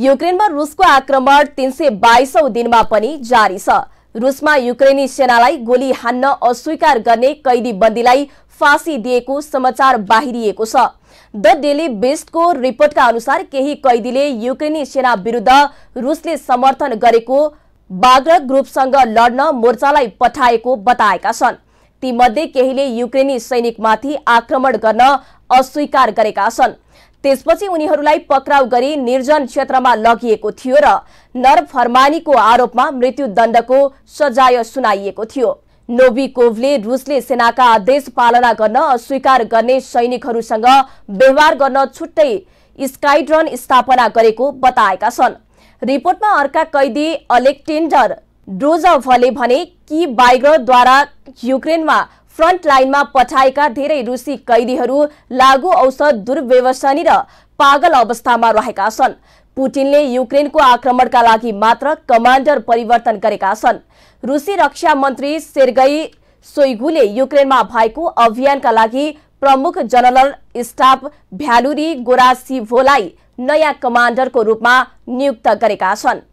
युक्रेनमा रुसको आक्रमण तीन सय बाइसौं दिनमा पनि जारी छ रुसमा युक्रेनी सेनालाई गोली हान्न अस्वीकार गर्ने कैदी बन्दीलाई फाँसी दिएको समाचार बाहिरिएको छ द डेली बेस्टको रिपोर्टका अनुसार केही कैदीले युक्रेनी सेना विरुद्ध रुसले समर्थन गरेको बाग्र ग्रुपसँग लड्न मोर्चालाई पठाएको बताएका छन् तीमध्ये केहीले युक्रेनी सैनिकमाथि आक्रमण गर्न अस्वीकार गरेका छन् त्यसपछि उनीहरूलाई पक्राउ गरी निर्जन क्षेत्रमा लगिएको थियो र नर फरमानीको आरोपमा मृत्युदण्डको सजाय सुनाइएको थियो कोभले रुसले सेनाका आदेश पालना गर्न अस्वीकार गर्ने सैनिकहरूसँग व्यवहार गर्न छुट्टै स्काइड्रन स्थापना गरेको बताएका छन् रिपोर्टमा अर्का कैदी अलेक्टेन्डर ड्रोजभले भने कि बाइग्रद्वारा युक्रेनमा फ्रन्ट लाइनमा पठाएका धेरै रुसी कैदीहरू लागु औषध दुर्व्यवसनी र पागल अवस्थामा रहेका छन् पुटिनले युक्रेनको आक्रमणका लागि मात्र कमान्डर परिवर्तन गरेका छन् रुसी रक्षा मन्त्री सेर्गई सोइगुले युक्रेनमा भएको अभियानका लागि प्रमुख जनरल स्टाफ भ्यालुरी गोरासिभोलाई नयाँ कमान्डरको रूपमा नियुक्त गरेका छन्